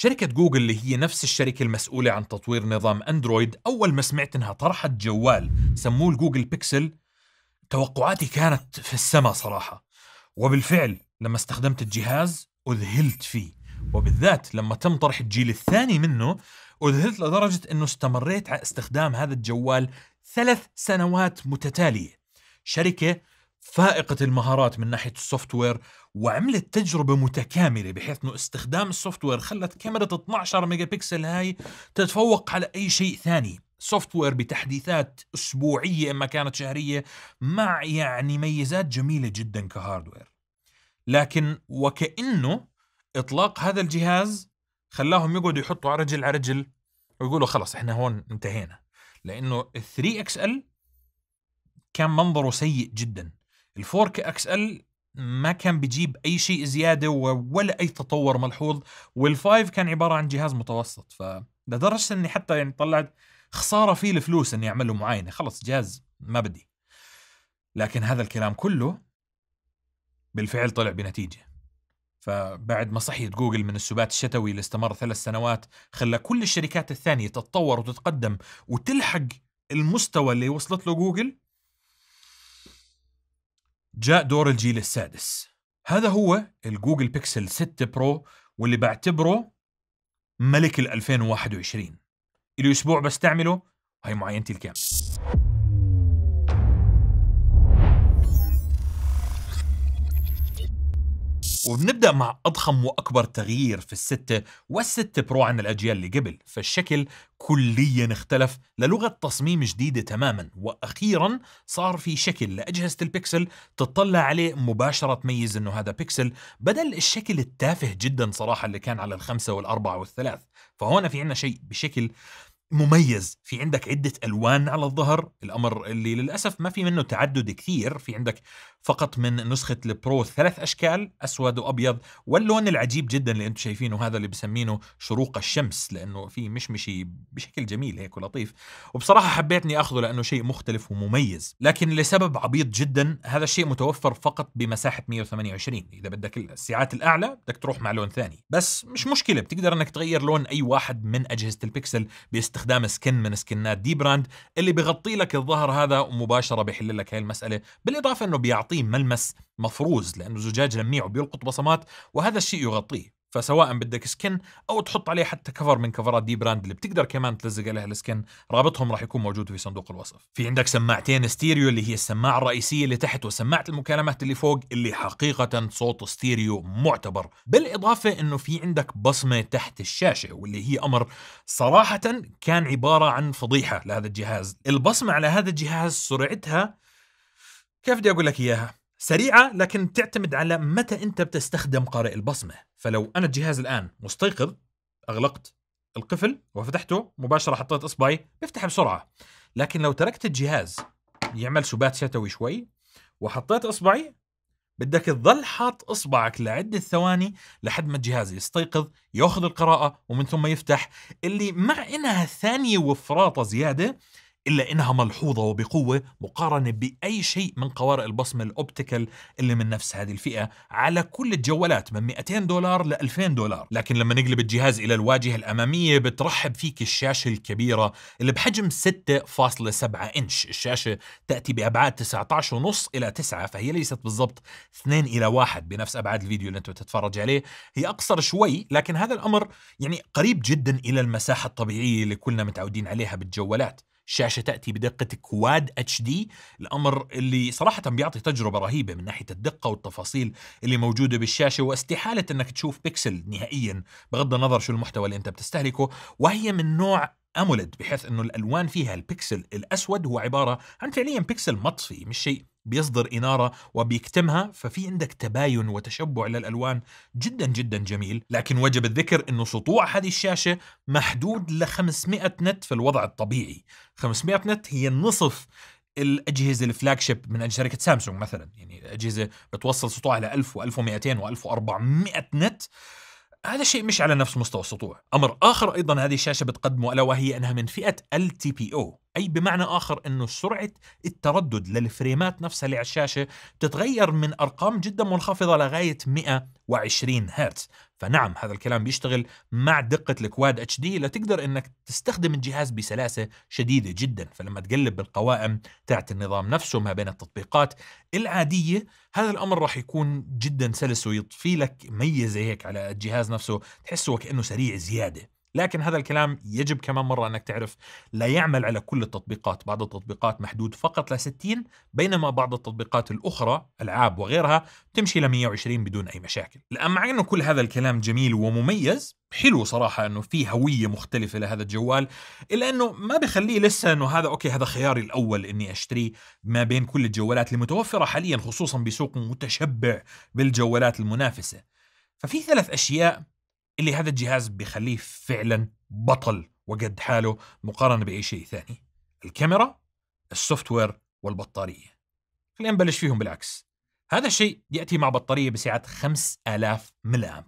شركة جوجل اللي هي نفس الشركة المسؤولة عن تطوير نظام أندرويد أول ما سمعت إنها طرحت جوال سموه الجوجل بيكسل توقعاتي كانت في السماء صراحة وبالفعل لما استخدمت الجهاز أذهلت فيه وبالذات لما تم طرح الجيل الثاني منه أذهلت لدرجة أنه استمريت على استخدام هذا الجوال ثلاث سنوات متتالية شركة فائقة المهارات من ناحية السوفت وير وعملت تجربة متكاملة بحيث انه استخدام السوفت وير خلت كاميرا 12 ميجا بكسل هاي تتفوق على اي شيء ثاني سوفت وير بتحديثات اسبوعية اما كانت شهرية مع يعني ميزات جميلة جدا كهاردوير لكن وكأنه اطلاق هذا الجهاز خلاهم يقعدوا يحطوا على رجل على رجل ويقولوا خلص احنا هون انتهينا لانه ال 3 اكس ال كان منظره سيء جدا ال4 كي اكس ال ما كان بيجيب اي شيء زياده ولا اي تطور ملحوظ والفايف كان عباره عن جهاز متوسط فلدرجه اني حتى يعني طلعت خساره فيه الفلوس اني اعمل له معاينه خلص جهاز ما بدي لكن هذا الكلام كله بالفعل طلع بنتيجه فبعد ما صحيت جوجل من السبات الشتوي اللي استمر ثلاث سنوات خلى كل الشركات الثانية تتطور وتتقدم وتلحق المستوى اللي وصلت له جوجل جاء دور الجيل السادس هذا هو الجوجل بيكسل 6 برو واللي بعتبره ملك ال 2021 اسبوع بستعمله هاي معاينتي الكامله وبنبدأ مع أضخم وأكبر تغيير في الستة والستة برو عن الأجيال اللي قبل فالشكل كليا اختلف للغة تصميم جديدة تماما وأخيرا صار في شكل لأجهزة البكسل تطلع عليه مباشرة تميز أنه هذا بكسل بدل الشكل التافه جدا صراحة اللي كان على الخمسة والأربعة والثلاث فهون في عنا شيء بشكل مميز في عندك عدة ألوان على الظهر الأمر اللي للأسف ما في منه تعدد كثير في عندك فقط من نسخة البرو ثلاث أشكال أسود وأبيض واللون العجيب جدا اللي أنتم شايفينه هذا اللي بسمينه شروق الشمس لأنه في مشمشي بشكل جميل هيك ولطيف وبصراحة حبيتني أخذه لأنه شيء مختلف ومميز لكن لسبب عبيط جدا هذا الشيء متوفر فقط بمساحة 128 إذا بدك الساعات الأعلى بدك تروح مع لون ثاني بس مش مشكلة بتقدر أنك تغير لون أي واحد من أجهزة البكسل بيست باستخدام سكن من سكنات دي براند اللي بغطي لك الظهر هذا ومباشره بيحل لك هاي المساله بالاضافه انه بيعطيه ملمس مفروز لانه زجاج لميع وبيلقط بصمات وهذا الشيء يغطيه فسواء بدك سكن او تحط عليه حتى كفر من كفرات دي براند اللي بتقدر كمان تلزق عليها السكن رابطهم راح يكون موجود في صندوق الوصف في عندك سماعتين ستيريو اللي هي السماعه الرئيسيه اللي تحت وسماعه المكالمات اللي فوق اللي حقيقه صوت ستيريو معتبر بالاضافه انه في عندك بصمه تحت الشاشه واللي هي امر صراحه كان عباره عن فضيحه لهذا الجهاز البصمه على هذا الجهاز سرعتها كيف بدي اقول لك اياها سريعة لكن بتعتمد على متى أنت بتستخدم قارئ البصمة فلو أنا الجهاز الآن مستيقظ أغلقت القفل وفتحته مباشرة حطيت إصبعي بيفتح بسرعة لكن لو تركت الجهاز يعمل سبات شتوي شوي وحطيت إصبعي بدك تظل حاط اصبعك لعده ثواني لحد ما الجهاز يستيقظ ياخذ القراءه ومن ثم يفتح اللي مع انها ثانيه وفراطه زياده إلا إنها ملحوظة وبقوة مقارنة بأي شيء من قوارئ البصمة الأوبتيكال اللي من نفس هذه الفئة على كل الجوالات من 200 دولار ل 2000 دولار لكن لما نقلب الجهاز إلى الواجهة الأمامية بترحب فيك الشاشة الكبيرة اللي بحجم 6.7 إنش الشاشة تأتي بأبعاد 19.5 إلى 9 فهي ليست بالضبط 2 إلى 1 بنفس أبعاد الفيديو اللي أنت بتتفرج عليه هي أقصر شوي لكن هذا الأمر يعني قريب جدا إلى المساحة الطبيعية اللي كلنا متعودين عليها بالجوالات الشاشة تأتي بدقة كواد اتش دي الأمر اللي صراحة بيعطي تجربة رهيبة من ناحية الدقة والتفاصيل اللي موجودة بالشاشة واستحالة أنك تشوف بيكسل نهائيا بغض النظر شو المحتوى اللي أنت بتستهلكه وهي من نوع أمولد بحيث أنه الألوان فيها البيكسل الأسود هو عبارة عن فعليا بيكسل مطفي مش شيء بيصدر إنارة وبيكتمها ففي عندك تباين وتشبع للألوان جدا جدا جميل لكن وجب الذكر أنه سطوع هذه الشاشة محدود ل 500 نت في الوضع الطبيعي 500 نت هي نصف الاجهزه الفلاج شيب من شركه سامسونج مثلا يعني اجهزه بتوصل سطوعها ل 1000 و1200 و1400 نت هذا الشيء مش على نفس مستوى السطوع أمر آخر أيضا هذه الشاشة بتقدمه ألا وهي أنها من فئة LTPO أي بمعنى آخر أنه سرعة التردد للفريمات نفسها اللي على الشاشة تتغير من أرقام جدا منخفضة لغاية 120 هرتز فنعم هذا الكلام بيشتغل مع دقة الكواد اتش دي لتقدر انك تستخدم الجهاز بسلاسة شديدة جدا فلما تقلب بالقوائم تاعت النظام نفسه ما بين التطبيقات العادية هذا الامر راح يكون جدا سلس ويضفي لك ميزة هيك على الجهاز نفسه تحسه وكأنه سريع زيادة لكن هذا الكلام يجب كمان مرة أنك تعرف لا يعمل على كل التطبيقات بعض التطبيقات محدود فقط ل 60 بينما بعض التطبيقات الأخرى ألعاب وغيرها تمشي ل 120 بدون أي مشاكل مع أنه كل هذا الكلام جميل ومميز حلو صراحة أنه في هوية مختلفة لهذا الجوال إلا أنه ما بخليه لسه أنه هذا أوكي هذا خياري الأول أني أشتريه ما بين كل الجوالات المتوفرة حاليا خصوصا بسوق متشبع بالجوالات المنافسة ففي ثلاث أشياء اللي هذا الجهاز بيخليه فعلا بطل وقد حاله مقارنه باي شيء ثاني الكاميرا السوفت وير والبطاريه خلينا نبلش فيهم بالعكس هذا الشيء ياتي مع بطاريه بسعه 5000 ملي امب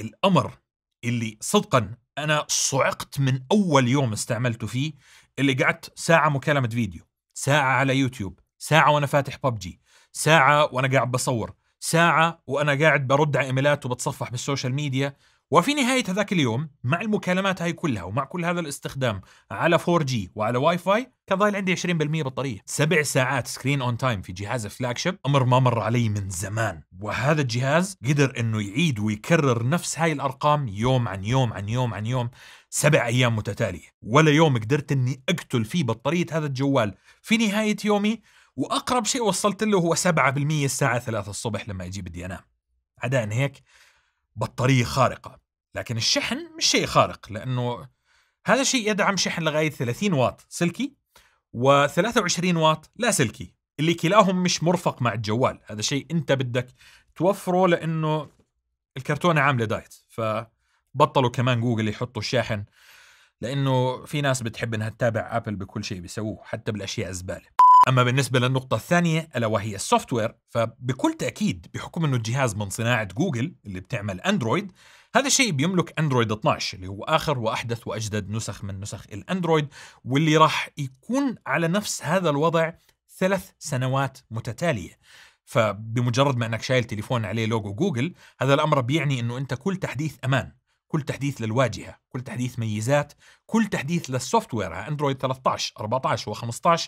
الامر اللي صدقا انا صعقت من اول يوم استعملته فيه اللي قعدت ساعه مكالمه فيديو ساعه على يوتيوب ساعه وانا فاتح ببجي ساعه وانا قاعد بصور ساعه وانا قاعد برد على ايميلات وبتصفح بالسوشيال ميديا وفي نهاية هذاك اليوم مع المكالمات هاي كلها ومع كل هذا الاستخدام على 4G وعلى واي فاي كان ضايل عندي 20% بطارية سبع ساعات سكرين اون تايم في جهاز فلاج شيب امر ما مر علي من زمان وهذا الجهاز قدر انه يعيد ويكرر نفس هاي الارقام يوم عن يوم عن يوم عن يوم سبع ايام متتالية ولا يوم قدرت اني اقتل فيه بطارية هذا الجوال في نهاية يومي واقرب شيء وصلت له هو 7% الساعة 3 الصبح لما اجي بدي انام عدا ان هيك بطارية خارقة لكن الشحن مش شيء خارق لانه هذا الشيء يدعم شحن لغايه 30 واط سلكي و23 واط لاسلكي اللي كلاهم مش مرفق مع الجوال هذا شيء انت بدك توفره لانه الكرتونه عامله دايت فبطلوا كمان جوجل يحطوا الشاحن لانه في ناس بتحب انها تتابع ابل بكل شيء بيسووه حتى بالاشياء الزباله أما بالنسبة للنقطة الثانية ألا وهي السوفت وير فبكل تأكيد بحكم أنه الجهاز من صناعة جوجل اللي بتعمل أندرويد هذا الشيء بيملك أندرويد 12 اللي هو آخر وأحدث وأجدد نسخ من نسخ الأندرويد واللي راح يكون على نفس هذا الوضع ثلاث سنوات متتالية فبمجرد ما أنك شايل تليفون عليه لوجو جوجل هذا الأمر بيعني أنه أنت كل تحديث أمان كل تحديث للواجهه، كل تحديث ميزات، كل تحديث للسوفت وير اندرويد 13 14 و15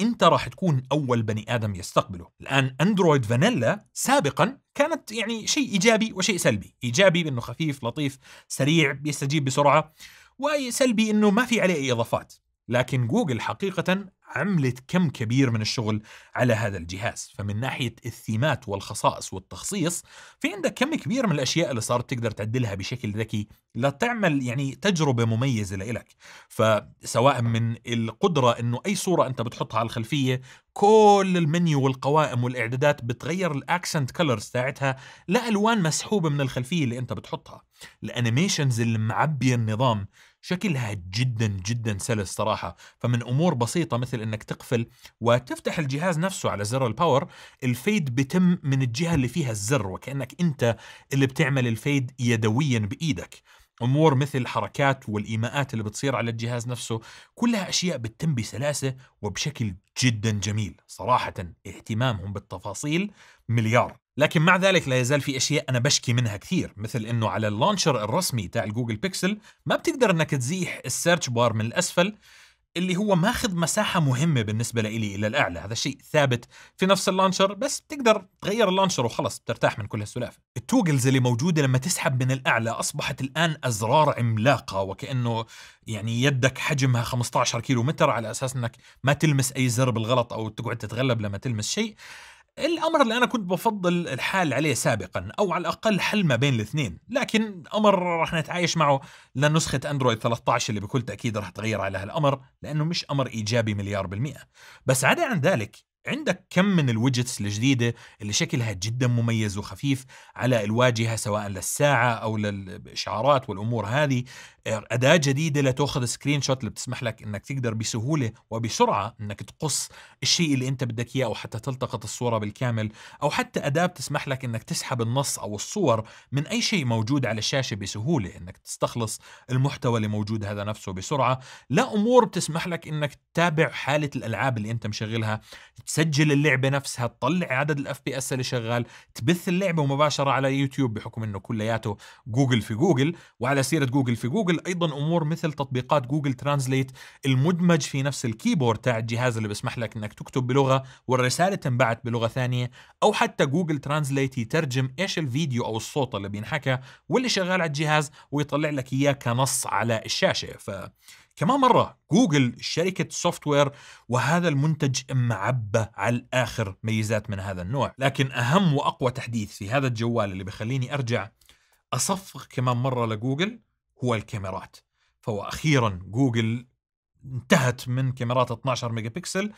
انت راح تكون اول بني ادم يستقبله الان اندرويد فانيلا سابقا كانت يعني شيء ايجابي وشيء سلبي ايجابي بانه خفيف لطيف سريع بيستجيب بسرعه وسلبي انه ما في عليه اي اضافات لكن جوجل حقيقة عملت كم كبير من الشغل على هذا الجهاز فمن ناحية الثيمات والخصائص والتخصيص في عندك كم كبير من الأشياء اللي صارت تقدر تعدلها بشكل ذكي لتعمل يعني تجربة مميزة لإلك فسواء من القدرة أنه أي صورة أنت بتحطها على الخلفية كل المنيو والقوائم والاعدادات بتغير الاكسنت كولرز تاعتها لالوان مسحوبه من الخلفيه اللي انت بتحطها الانيميشنز اللي معبيه النظام شكلها جدا جدا سلس صراحة فمن أمور بسيطة مثل أنك تقفل وتفتح الجهاز نفسه على زر الباور الفيد بتم من الجهة اللي فيها الزر وكأنك أنت اللي بتعمل الفيد يدويا بإيدك امور مثل الحركات والايماءات اللي بتصير على الجهاز نفسه كلها اشياء بتتم بسلاسه وبشكل جدا جميل صراحه اهتمامهم بالتفاصيل مليار لكن مع ذلك لا يزال في اشياء انا بشكي منها كثير مثل انه على اللانشر الرسمي تاع الجوجل بيكسل ما بتقدر انك تزيح السيرش بار من الاسفل اللي هو ماخذ مساحة مهمة بالنسبة لإلي إلى الأعلى هذا الشيء ثابت في نفس اللانشر بس بتقدر تغير اللانشر وخلص بترتاح من كل هالسلافة التوجلز اللي موجودة لما تسحب من الأعلى أصبحت الآن أزرار عملاقة وكأنه يعني يدك حجمها 15 كيلو متر على أساس أنك ما تلمس أي زر بالغلط أو تقعد تتغلب لما تلمس شيء الأمر اللي أنا كنت بفضل الحال عليه سابقا أو على الأقل حل ما بين الاثنين لكن أمر راح نتعايش معه لنسخة أندرويد 13 اللي بكل تأكيد راح تغير على هالأمر لأنه مش أمر إيجابي مليار بالمئة بس عدا عن ذلك عندك كم من الويدجتس الجديدة اللي شكلها جدا مميز وخفيف على الواجهة سواء للساعة أو للإشعارات والأمور هذه اداه جديده لتاخذ سكرين شوت اللي بتسمح لك انك تقدر بسهوله وبسرعه انك تقص الشيء اللي انت بدك اياه او حتى تلتقط الصوره بالكامل او حتى اداه بتسمح لك انك تسحب النص او الصور من اي شيء موجود على الشاشه بسهوله انك تستخلص المحتوى اللي موجود هذا نفسه بسرعه لا امور بتسمح لك انك تتابع حاله الالعاب اللي انت مشغلها تسجل اللعبه نفسها تطلع عدد الاف بي اس اللي شغال تبث اللعبه مباشره على يوتيوب بحكم انه كلياته جوجل في جوجل وعلى سيره جوجل في جوجل جوجل ايضا امور مثل تطبيقات جوجل ترانزليت المدمج في نفس الكيبورد تاع الجهاز اللي بيسمح لك انك تكتب بلغه والرساله تنبعت بلغه ثانيه او حتى جوجل ترانزليت يترجم ايش الفيديو او الصوت اللي بينحكى واللي شغال على الجهاز ويطلع لك اياه كنص على الشاشه ف كمان مرة جوجل شركة سوفت وير وهذا المنتج معبى على الآخر ميزات من هذا النوع لكن أهم وأقوى تحديث في هذا الجوال اللي بخليني أرجع أصفق كمان مرة لجوجل هو الكاميرات فهو أخيرا جوجل انتهت من كاميرات 12 ميجا بكسل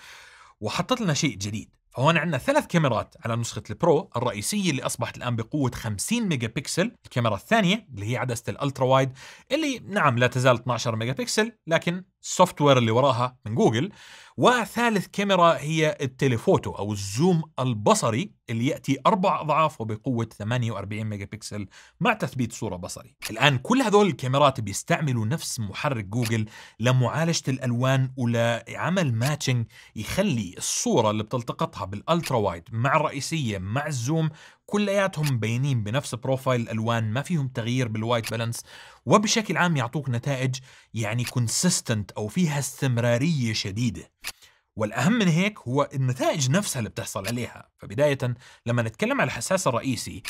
وحطت لنا شيء جديد فهون عندنا ثلاث كاميرات على نسخة البرو الرئيسية اللي أصبحت الآن بقوة 50 ميجا بكسل الكاميرا الثانية اللي هي عدسة الألترا وايد اللي نعم لا تزال 12 ميجا بكسل لكن السوفت وير اللي وراها من جوجل وثالث كاميرا هي التليفوتو أو الزوم البصري اللي يأتي أربع أضعاف وبقوة 48 ميجا بكسل مع تثبيت صورة بصري الآن كل هذول الكاميرات بيستعملوا نفس محرك جوجل لمعالجة الألوان ولعمل ماتشنج يخلي الصورة اللي بتلتقطها بالألترا وايد مع الرئيسية مع الزوم كلياتهم مبينين بنفس بروفايل الالوان ما فيهم تغيير بالوايت بالانس وبشكل عام يعطوك نتائج يعني كونسيستنت او فيها استمراريه شديده والاهم من هيك هو النتائج نفسها اللي بتحصل عليها فبدايه لما نتكلم على الحساس الرئيسي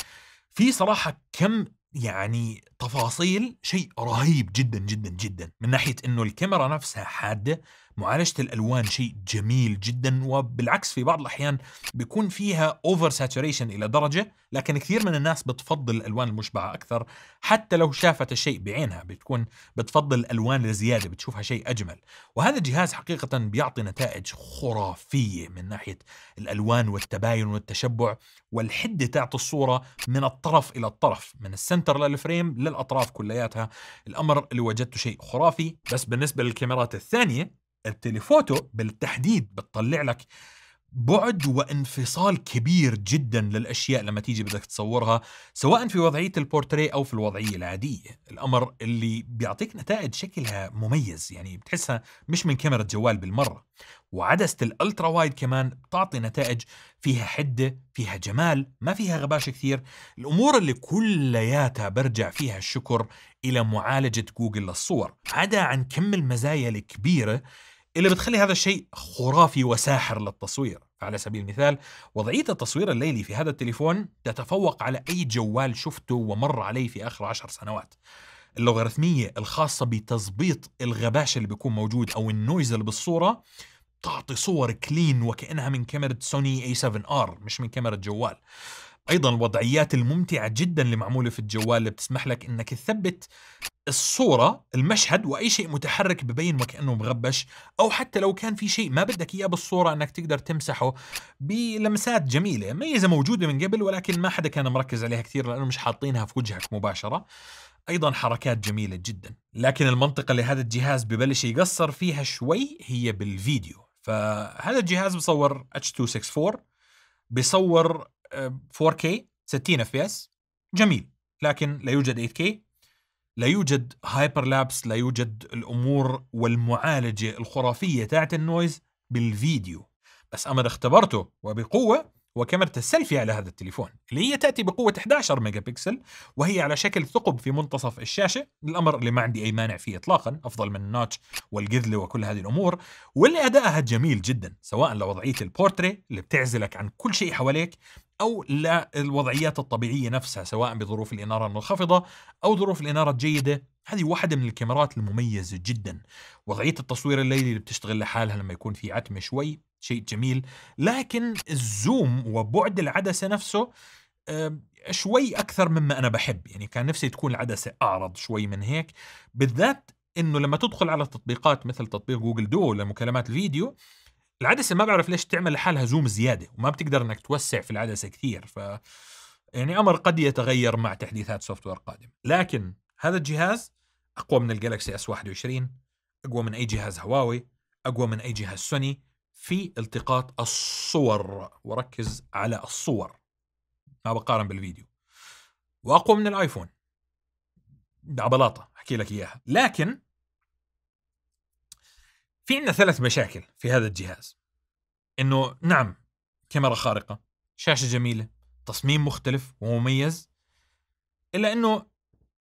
في صراحه كم يعني تفاصيل شيء رهيب جدا جدا جدا من ناحيه انه الكاميرا نفسها حاده معالجه الالوان شيء جميل جدا وبالعكس في بعض الاحيان بيكون فيها اوفر ساتوريشن الى درجه لكن كثير من الناس بتفضل الالوان المشبعه اكثر حتى لو شافت الشيء بعينها بتكون بتفضل الالوان الزياده بتشوفها شيء اجمل وهذا الجهاز حقيقه بيعطي نتائج خرافيه من ناحيه الالوان والتباين والتشبع والحده تاعت الصوره من الطرف الى الطرف من السنتر للفريم للاطراف كلياتها الامر اللي وجدته شيء خرافي بس بالنسبه للكاميرات الثانيه التليفوتو بالتحديد بتطلع لك بعد وانفصال كبير جدا للاشياء لما تيجي بدك تصورها سواء في وضعيه البورتريه او في الوضعيه العاديه، الامر اللي بيعطيك نتائج شكلها مميز يعني بتحسها مش من كاميرا جوال بالمره، وعدسه الالترا وايد كمان بتعطي نتائج فيها حده، فيها جمال، ما فيها غباش كثير، الامور اللي كلياتها برجع فيها الشكر الى معالجه جوجل للصور، عدا عن كم المزايا الكبيره اللي بتخلي هذا الشيء خرافي وساحر للتصوير على سبيل المثال وضعية التصوير الليلي في هذا التليفون تتفوق على أي جوال شفته ومر علي في آخر عشر سنوات اللوغاريتمية الخاصة بتظبيط الغباش اللي بيكون موجود أو النويز اللي بالصورة تعطي صور كلين وكأنها من كاميرا سوني A7R مش من كاميرا جوال ايضا الوضعيات الممتعه جدا اللي معموله في الجوال اللي بتسمح لك انك تثبت الصوره المشهد واي شيء متحرك ببين وكانه مغبش او حتى لو كان في شيء ما بدك اياه بالصوره انك تقدر تمسحه بلمسات جميله ميزه موجوده من قبل ولكن ما حدا كان مركز عليها كثير لانه مش حاطينها في وجهك مباشره ايضا حركات جميله جدا لكن المنطقه اللي هذا الجهاز ببلش يقصر فيها شوي هي بالفيديو فهذا الجهاز بصور H264 بصور 4K 60 اف بي اس جميل لكن لا يوجد 8K لا يوجد هايبر لابس لا يوجد الامور والمعالجه الخرافيه تاعت النويز بالفيديو بس اما اختبرته وبقوه وكاميرا السيلفي على هذا التليفون اللي هي تأتي بقوة 11 ميجا بكسل وهي على شكل ثقب في منتصف الشاشة الأمر اللي ما عندي أي مانع فيه إطلاقا أفضل من النوتش والقذلة وكل هذه الأمور واللي أدائها جميل جدا سواء لوضعية البورتري اللي بتعزلك عن كل شيء حواليك أو للوضعيات الطبيعية نفسها سواء بظروف الإنارة المنخفضة أو ظروف الإنارة الجيدة هذه واحدة من الكاميرات المميزة جدا وضعية التصوير الليلي اللي بتشتغل لحالها لما يكون في عتمة شوي شيء جميل لكن الزوم وبعد العدسه نفسه شوي اكثر مما انا بحب يعني كان نفسي تكون العدسه اعرض شوي من هيك بالذات انه لما تدخل على تطبيقات مثل تطبيق جوجل دو لمكالمات الفيديو العدسه ما بعرف ليش تعمل لحالها زوم زياده وما بتقدر انك توسع في العدسه كثير ف يعني امر قد يتغير مع تحديثات سوفت وير قادم لكن هذا الجهاز اقوى من الجالكسي اس 21 اقوى من اي جهاز هواوي اقوى من اي جهاز سوني في التقاط الصور وركز على الصور ما بقارن بالفيديو واقوى من الايفون عبلاطه احكي لك اياها لكن في عندنا ثلاث مشاكل في هذا الجهاز انه نعم كاميرا خارقه شاشه جميله تصميم مختلف ومميز الا انه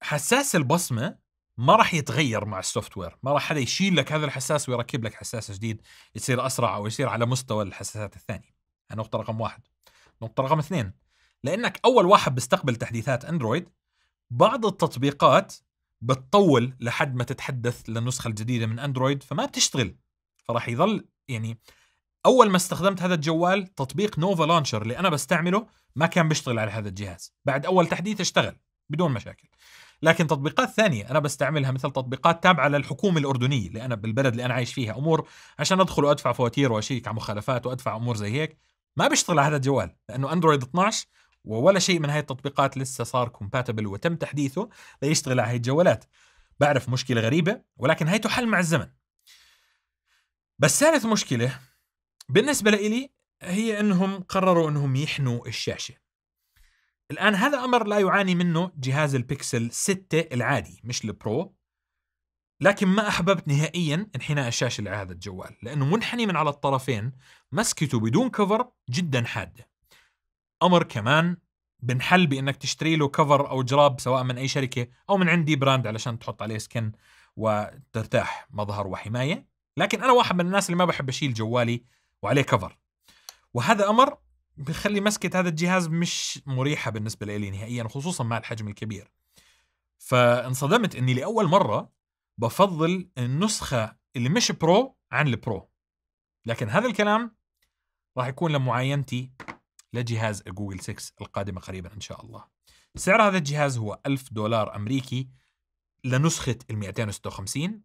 حساس البصمه ما راح يتغير مع السوفت وير ما راح حدا يشيل لك هذا الحساس ويركب لك حساس جديد يصير اسرع او يصير على مستوى الحساسات الثانيه النقطه رقم واحد نقطه رقم اثنين لانك اول واحد بيستقبل تحديثات اندرويد بعض التطبيقات بتطول لحد ما تتحدث للنسخه الجديده من اندرويد فما بتشتغل فراح يظل يعني اول ما استخدمت هذا الجوال تطبيق نوفا لانشر اللي انا بستعمله ما كان بيشتغل على هذا الجهاز بعد اول تحديث اشتغل بدون مشاكل لكن تطبيقات ثانية أنا بستعملها مثل تطبيقات تابعة للحكومة الأردنية اللي أنا بالبلد اللي أنا عايش فيها أمور عشان أدخل وأدفع فواتير وأشيك على مخالفات وأدفع أمور زي هيك ما بيشتغل على هذا الجوال لأنه أندرويد 12 ولا شيء من هاي التطبيقات لسه صار كومباتبل وتم تحديثه ليشتغل على هاي الجوالات بعرف مشكلة غريبة ولكن هاي تحل مع الزمن بس ثالث مشكلة بالنسبة لإلي هي أنهم قرروا أنهم يحنوا الشاشة الآن هذا أمر لا يعاني منه جهاز البيكسل 6 العادي مش البرو لكن ما أحببت نهائيا انحناء الشاشة لهذا الجوال لأنه منحني من على الطرفين مسكته بدون كفر جدا حادة أمر كمان بنحل بانك تشتري له كفر او جراب سواء من اي شركه او من عندي براند علشان تحط عليه سكن وترتاح مظهر وحمايه لكن انا واحد من الناس اللي ما بحب اشيل جوالي وعليه كفر وهذا امر بيخلي مسكه هذا الجهاز مش مريحه بالنسبه لي نهائيا خصوصا مع الحجم الكبير فانصدمت اني لاول مره بفضل النسخه اللي مش برو عن البرو لكن هذا الكلام راح يكون لمعاينتي لجهاز جوجل 6 القادمه قريبا ان شاء الله سعر هذا الجهاز هو 1000 دولار امريكي لنسخه ال 256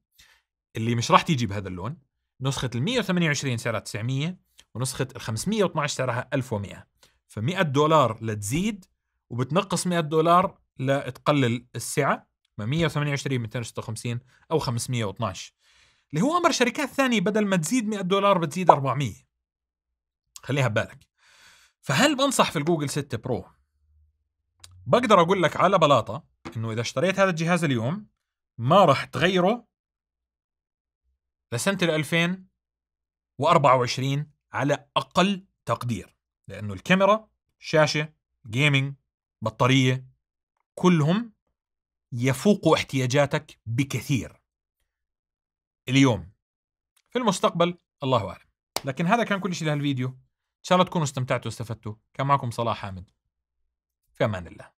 اللي مش راح تيجي بهذا اللون نسخه ال 128 سعرها 900 ونسخه ال 512 سعرها 1100 ف100 دولار لتزيد وبتنقص 100 دولار لتقلل السعه ما 128 256 او 512 اللي هو امر شركات ثانيه بدل ما تزيد 100 دولار بتزيد 400 خليها ببالك فهل بنصح في الجوجل 6 برو بقدر اقول لك على بلاطه انه اذا اشتريت هذا الجهاز اليوم ما راح تغيره لسنه ال 2024 على أقل تقدير لأنه الكاميرا شاشة جيمنج بطارية كلهم يفوقوا احتياجاتك بكثير اليوم في المستقبل الله أعلم لكن هذا كان كل شيء لهالفيديو إن شاء الله تكونوا استمتعتوا واستفدتوا كان معكم صلاح حامد في أمان الله